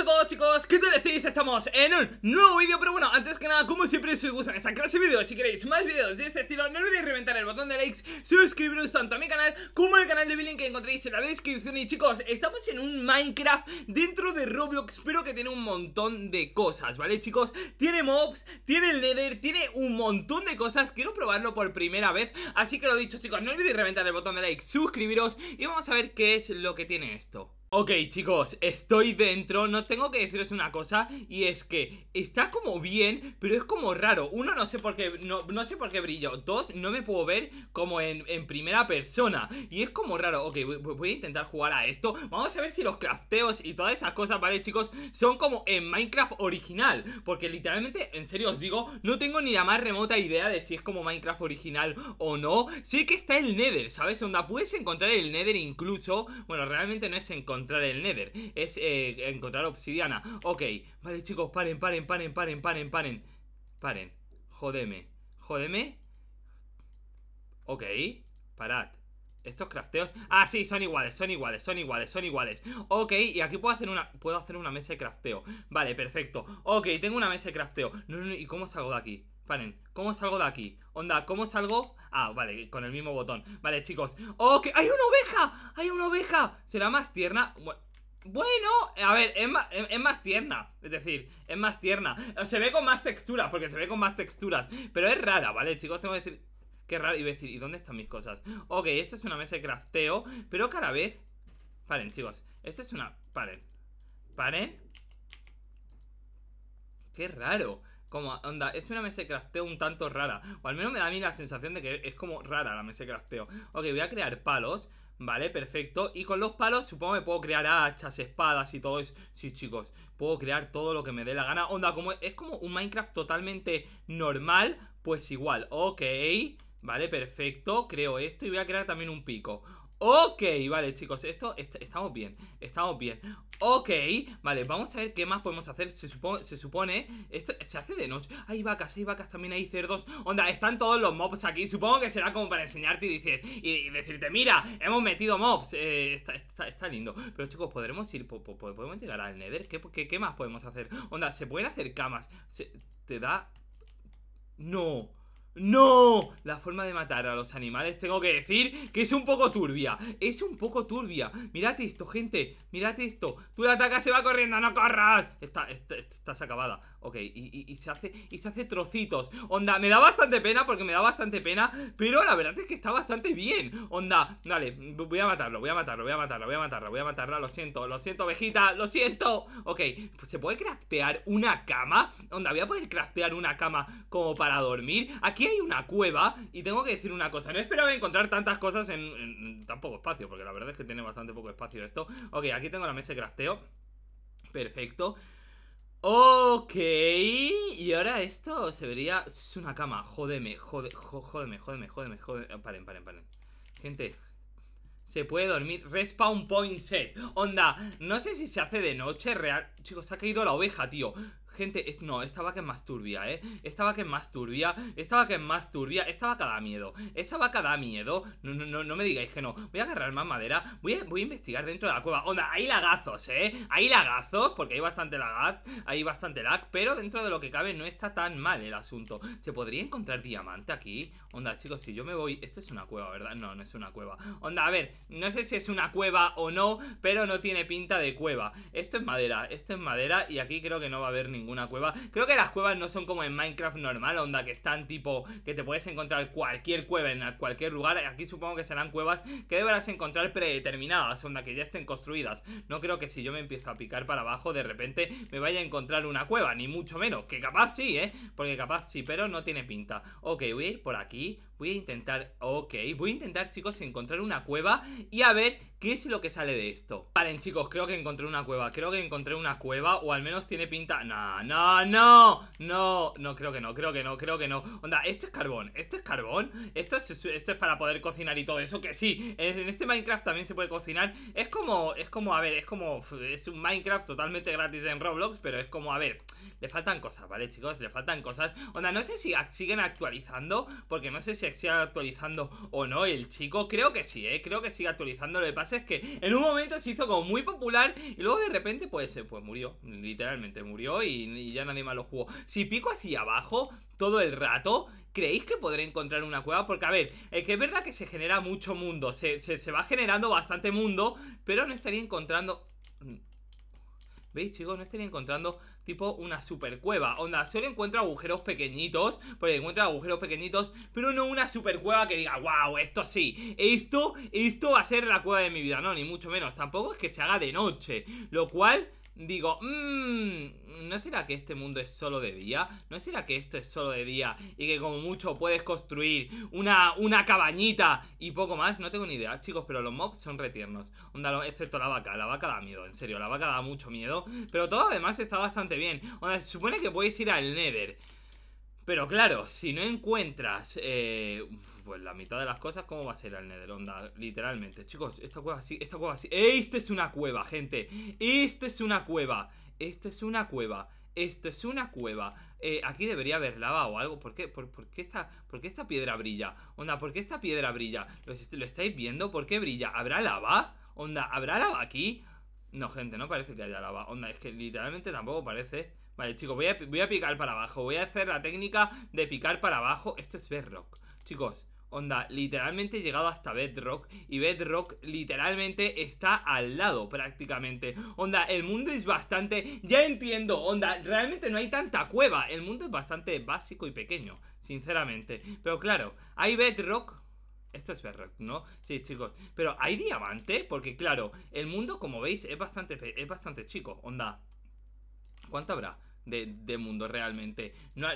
a todos chicos, ¿qué tal estáis? Estamos en un nuevo vídeo, pero bueno, antes que nada, como siempre, si os gustan esta clase de vídeos, si queréis más vídeos de este estilo, no olvidéis reventar el botón de likes, suscribiros tanto a mi canal como al canal de Billing que encontréis en la descripción Y chicos, estamos en un Minecraft dentro de Roblox, pero que tiene un montón de cosas, ¿vale chicos? Tiene mobs, tiene el nether, tiene un montón de cosas, quiero probarlo por primera vez, así que lo dicho chicos, no olvidéis reventar el botón de like, suscribiros y vamos a ver qué es lo que tiene esto Ok chicos, estoy dentro, no tengo que deciros una cosa y es que está como bien, pero es como raro Uno, no sé por qué, no, sé por qué brillo Dos, no me puedo ver como en, primera persona y es como raro Ok, voy, a intentar jugar a esto Vamos a ver si los crafteos y todas esas cosas, vale chicos, son como en Minecraft original Porque literalmente, en serio os digo, no tengo ni la más remota idea de si es como Minecraft original o no sí que está el Nether, ¿sabes? Onda, puedes encontrar el Nether incluso, bueno realmente no es en encontrar el Nether Es eh, encontrar obsidiana Ok, vale chicos, paren, paren, paren, paren, paren, paren Paren, jodeme Jodeme Ok, parad estos crafteos... Ah, sí, son iguales, son iguales, son iguales, son iguales Ok, y aquí puedo hacer una... Puedo hacer una mesa de crafteo Vale, perfecto Ok, tengo una mesa de crafteo no, no, no ¿y cómo salgo de aquí? Paren, ¿cómo salgo de aquí? Onda, ¿cómo salgo? Ah, vale, con el mismo botón Vale, chicos ¡Oh, que hay una oveja! ¡Hay una oveja! ¿Será más tierna? Bueno, a ver, es más, tierna Es decir, es más tierna Se ve con más texturas, porque se ve con más texturas Pero es rara, ¿vale, chicos? Tengo que decir... Qué raro, y decir, ¿y dónde están mis cosas? Ok, esto es una mesa de crafteo Pero cada vez... Paren, chicos Esta es una... Paren Paren Qué raro Cómo onda, es una mesa de crafteo un tanto rara. O al menos me da a mí la sensación de que es como rara la mesa de crafteo. Ok, voy a crear palos. Vale, perfecto. Y con los palos supongo que puedo crear hachas, espadas y todo eso. Sí, chicos, puedo crear todo lo que me dé la gana. Onda, como es como un Minecraft totalmente normal, pues igual. Ok, vale, perfecto. Creo esto y voy a crear también un pico. Ok, vale chicos, esto estamos bien, estamos bien Ok, vale, vamos a ver qué más podemos hacer Se, se supone, esto se hace de noche Hay vacas, hay vacas, también hay cerdos Onda, están todos los mobs aquí Supongo que será como para enseñarte y, y, decirte Mira, hemos metido mobs eh, está, lindo Pero chicos, podremos ir, podemos llegar al nether ¿Qué, qué, más podemos hacer? Onda, se pueden hacer camas Te da... No, ¡No! La forma de matar a los animales tengo que decir que es un poco turbia Es un poco turbia Mirad esto, gente Mirad esto Tú le atacas se va corriendo ¡No corras! Está, está, estás acabada Ok, y, se hace, y se hace trocitos Onda, me da bastante pena porque me da bastante pena Pero la verdad es que está bastante bien Onda, dale, voy a matarlo, voy a matarlo, voy a matarlo, voy a matarlo, voy a matarlo Lo siento, lo siento, ovejita, lo siento Ok, pues se puede craftear una cama Onda, voy a poder craftear una cama como para dormir Aquí hay una cueva y tengo que decir una cosa. No esperaba encontrar tantas cosas en, tan poco espacio, porque la verdad es que tiene bastante poco espacio esto. Ok, aquí tengo la mesa de crafteo. Perfecto. Ok, y ahora esto se vería... Es una cama, jodeme, jode, jodeme, jodeme, jodeme, jodeme. Oh, paren, paren, paren. Gente, se puede dormir. Respawn point set. Onda, no sé si se hace de noche real. Chicos, se ha caído la oveja, tío. Gente, no, esta vaca es más turbia, ¿eh? Esta vaca es más turbia, esta vaca es más turbia Esta vaca da miedo, esa vaca da miedo No, no, no me digáis que no Voy a agarrar más madera, voy a, voy a investigar dentro de la cueva Onda, hay lagazos, ¿eh? Hay lagazos, porque hay bastante lagaz Hay bastante lag, pero dentro de lo que cabe No está tan mal el asunto ¿Se podría encontrar diamante aquí? Onda, chicos, si yo me voy, esto es una cueva, ¿verdad? No, no es una cueva Onda, a ver, no sé si es una cueva o no Pero no tiene pinta de cueva Esto es madera, esto es madera Y aquí creo que no va a haber ningún una cueva. Creo que las cuevas no son como en Minecraft normal, onda, que están tipo, que te puedes encontrar cualquier cueva en cualquier lugar. Aquí supongo que serán cuevas que deberás encontrar predeterminadas, onda, que ya estén construidas. No creo que si yo me empiezo a picar para abajo, de repente me vaya a encontrar una cueva, ni mucho menos. Que capaz sí, ¿eh? Porque capaz sí, pero no tiene pinta. Ok, voy a ir por aquí, voy a intentar, ok, voy a intentar, chicos, encontrar una cueva y a ver ¿Qué es lo que sale de esto? Vale, chicos, creo que encontré una cueva Creo que encontré una cueva O al menos tiene pinta... No, no, no No, no, creo que no, creo que no, creo que no Onda, esto es carbón, esto es carbón Esto es, esto es para poder cocinar y todo eso Que sí, en este Minecraft también se puede cocinar Es como, es como, a ver, es como Es un Minecraft totalmente gratis en Roblox Pero es como, a ver, le faltan cosas, ¿vale, chicos? Le faltan cosas Onda, no sé si siguen actualizando Porque no sé si sigue actualizando o no el chico Creo que sí, ¿eh? Creo que sigue actualizando Lo que pasa es que en un momento se hizo como muy popular y luego de repente, pues, eh, pues murió. Literalmente murió y, ya nadie más lo jugó. Si pico hacia abajo todo el rato, ¿creéis que podré encontrar una cueva? Porque, a ver, que es verdad que se genera mucho mundo, se, se va generando bastante mundo, pero no estaría encontrando... ¿Veis, chicos? No estoy encontrando tipo una super cueva. Onda, solo encuentro agujeros pequeñitos, porque encuentro agujeros pequeñitos, pero no una super cueva que diga, wow, esto sí, esto, esto va a ser la cueva de mi vida. No, ni mucho menos. Tampoco es que se haga de noche, lo cual digo, mmm, ¿no será que este mundo es solo de día? ¿No será que esto es solo de día y que como mucho puedes construir una, una cabañita y poco más? No tengo ni idea, chicos, pero los mobs son retiernos. Onda, excepto la vaca, la vaca da miedo, en serio, la vaca da mucho miedo. Pero todo además está bastante bien. Onda, se supone que podéis ir al Nether. Pero claro, si no encuentras eh, pues la mitad de las cosas, ¿cómo va a ser el onda? Literalmente. Chicos, esta cueva sí, esta cueva sí. Esto es una cueva, gente. Esto es una cueva. Esto es una cueva. Esto es una cueva. Eh, aquí debería haber lava o algo. ¿Por qué, por, qué esta, piedra brilla? Onda, ¿por qué esta piedra brilla? ¿Lo, ¿Lo estáis viendo? ¿Por qué brilla? ¿Habrá lava? Onda, ¿habrá lava aquí? No, gente, no parece que haya lava. Onda, es que literalmente tampoco parece Vale, chicos, voy a, voy a picar para abajo Voy a hacer la técnica de picar para abajo Esto es bedrock, chicos Onda, literalmente he llegado hasta Bedrock Y Bedrock literalmente está al lado prácticamente Onda, el mundo es bastante... Ya entiendo, onda, realmente no hay tanta cueva El mundo es bastante básico y pequeño, sinceramente Pero claro, hay Bedrock... Esto es Bedrock, ¿no? Sí, chicos Pero hay diamante, porque claro, el mundo como veis es bastante, es bastante chico Onda, ¿Cuánto habrá? De, mundo realmente. No,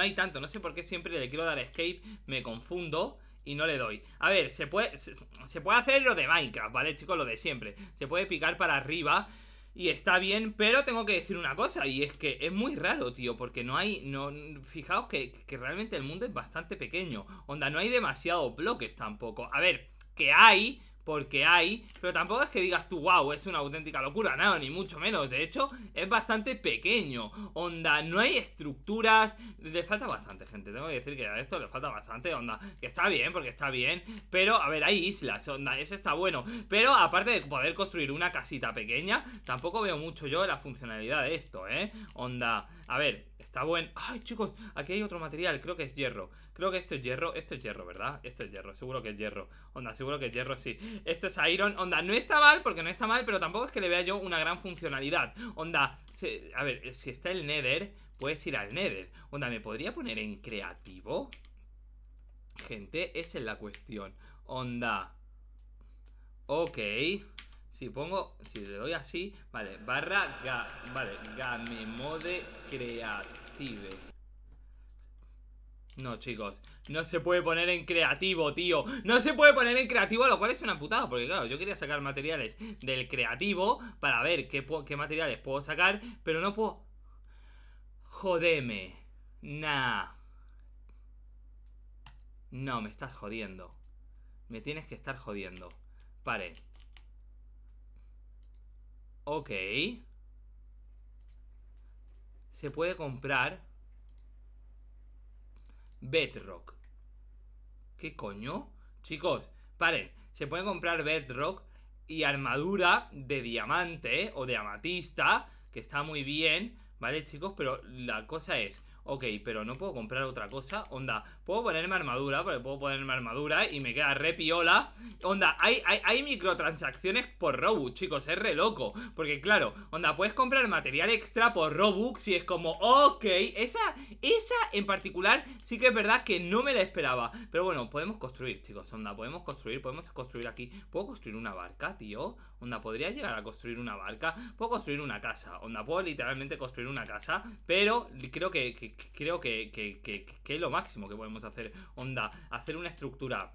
hay tanto, no sé por qué siempre le quiero dar escape, me confundo y no le doy. A ver, se puede, se, puede hacer lo de Minecraft, ¿vale, chicos? Lo de siempre. Se puede picar para arriba y está bien, pero tengo que decir una cosa y es que es muy raro, tío, porque no hay... No, fijaos que, que realmente el mundo es bastante pequeño. Onda, no hay demasiados bloques tampoco. A ver, que hay, porque hay, pero tampoco es que digas tú, wow, es una auténtica locura, nada ni mucho menos, de hecho, es bastante pequeño, onda, no hay estructuras, le falta bastante, gente, tengo que decir que a esto le falta bastante, onda, que está bien, porque está bien, pero, a ver, hay islas, onda, eso está bueno, pero aparte de poder construir una casita pequeña, tampoco veo mucho yo la funcionalidad de esto, eh, onda, a ver, Está buen. ¡Ay, chicos! Aquí hay otro material. Creo que es hierro. Creo que esto es hierro. Esto es hierro, ¿verdad? Esto es hierro. Seguro que es hierro. Onda, seguro que es hierro, sí. Esto es iron. Onda, no está mal porque no está mal, pero tampoco es que le vea yo una gran funcionalidad. Onda, a ver, si está el nether, puedes ir al nether. Onda, ¿me podría poner en creativo? Gente, esa es la cuestión. Onda. Ok. Si pongo, si le doy así, vale, barra, vale, game mode creativo. No, chicos, no se puede poner en creativo, tío No se puede poner en creativo, lo cual es una putada Porque claro, yo quería sacar materiales del creativo Para ver qué, qué materiales puedo sacar Pero no puedo... Jodeme Nah No, me estás jodiendo Me tienes que estar jodiendo Pare Ok se puede comprar Bedrock. ¿Qué coño? Chicos, paren. Se puede comprar Bedrock y armadura de diamante eh, o de amatista, que está muy bien, ¿vale, chicos? Pero la cosa es, Ok, pero no puedo comprar otra cosa Onda, puedo ponerme armadura Porque puedo ponerme armadura y me queda re piola Onda, hay, hay, hay microtransacciones por Robux, chicos, es re loco Porque claro, onda, puedes comprar material extra por Robux Y es como, ok Esa, esa en particular Sí que es verdad que no me la esperaba Pero bueno, podemos construir, chicos, onda Podemos construir, podemos construir aquí ¿Puedo construir una barca, tío? Onda, podría llegar a construir una barca. Puedo construir una casa. Onda, puedo literalmente construir una casa. Pero creo que, creo que, es lo máximo que podemos hacer. Onda, hacer una estructura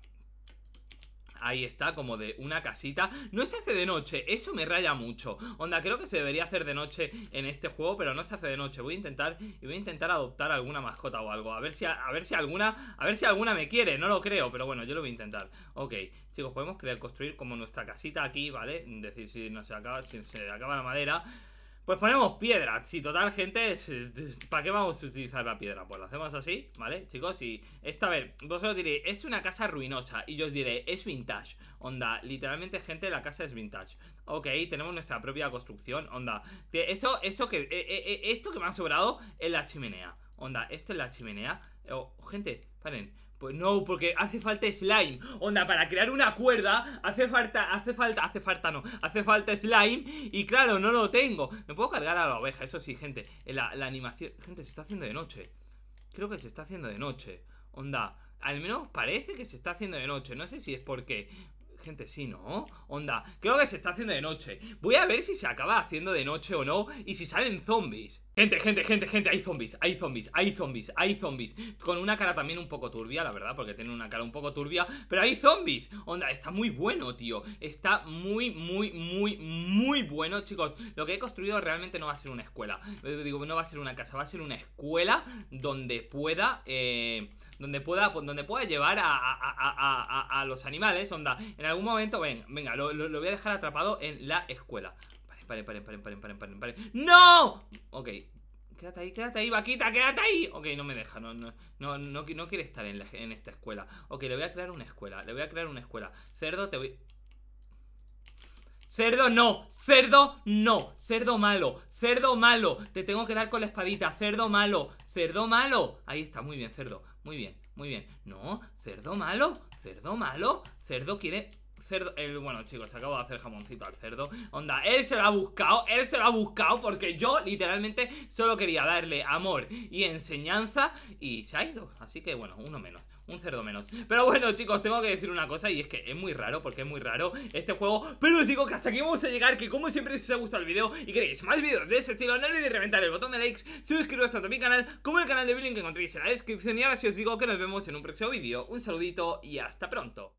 Ahí está, como de una casita No se hace de noche, eso me raya mucho Onda, creo que se debería hacer de noche en este juego Pero no se hace de noche, voy a intentar Y voy a intentar adoptar alguna mascota o algo A ver si, a, ver si alguna, a ver si alguna me quiere No lo creo, pero bueno, yo lo voy a intentar Ok, chicos, podemos crear, construir como nuestra casita aquí, ¿vale? Decir si no se acaba, si se acaba la madera pues ponemos piedra. Si sí, total, gente, ¿para qué vamos a utilizar la piedra? Pues lo hacemos así, ¿vale, chicos? Y esta, vez, vosotros diréis, es una casa ruinosa. Y yo os diré, es vintage. Onda, literalmente, gente, la casa es vintage. Ok, tenemos nuestra propia construcción. Onda, eso, eso que, eh, eh, eh, esto que me ha sobrado es la chimenea. Onda, esto es la chimenea. Oh, gente, paren. Pues no, porque hace falta slime. Onda, para crear una cuerda hace falta, hace falta, hace falta no. Hace falta slime y claro, no lo tengo. Me puedo cargar a la oveja, eso sí, gente. Eh, la, animación... Gente, se está haciendo de noche. Creo que se está haciendo de noche. Onda, al menos parece que se está haciendo de noche. No sé si es porque... Gente, sí, ¿no? Onda, creo que se está haciendo de noche. Voy a ver si se acaba haciendo de noche o no y si salen zombies. Gente, gente, gente, gente, hay zombies, hay zombies, hay zombies, hay zombies Con una cara también un poco turbia, la verdad, porque tiene una cara un poco turbia Pero hay zombies, onda, está muy bueno, tío Está muy, muy, muy, muy bueno, chicos Lo que he construido realmente no va a ser una escuela eh, Digo, no va a ser una casa, va a ser una escuela donde pueda, eh, donde pueda, donde pueda llevar a, los animales, onda En algún momento, ven, venga, lo voy a dejar atrapado en la escuela paren, paren, paren, paren, paren, paren, paren. ¡No! Ok. Quédate ahí, quédate ahí, vaquita, quédate ahí. Ok, no me deja, no, no, no, no, quiere estar en, en esta escuela. Ok, le voy a crear una escuela, le voy a crear una escuela. Cerdo, te voy... Cerdo no, cerdo no, cerdo malo, cerdo malo, te tengo que dar con la espadita, cerdo malo, cerdo malo, ahí está, muy bien, cerdo, muy bien, muy bien, no, cerdo malo, cerdo malo, cerdo quiere, cerdo, bueno chicos, acabo de hacer jamoncito al cerdo Onda, él se lo ha buscado, él se lo ha buscado Porque yo literalmente solo quería darle amor y enseñanza Y se ha ido, así que bueno, uno menos un cerdo menos Pero bueno chicos, tengo que decir una cosa Y es que es muy raro, porque es muy raro este juego Pero os digo que hasta aquí vamos a llegar Que como siempre si os ha gustado el video y queréis más vídeos de ese estilo No olvidéis reventar el botón de likes Suscribiros tanto a mi canal como el canal de Billing que encontréis en la descripción Y ahora sí os digo que nos vemos en un próximo vídeo Un saludito y hasta pronto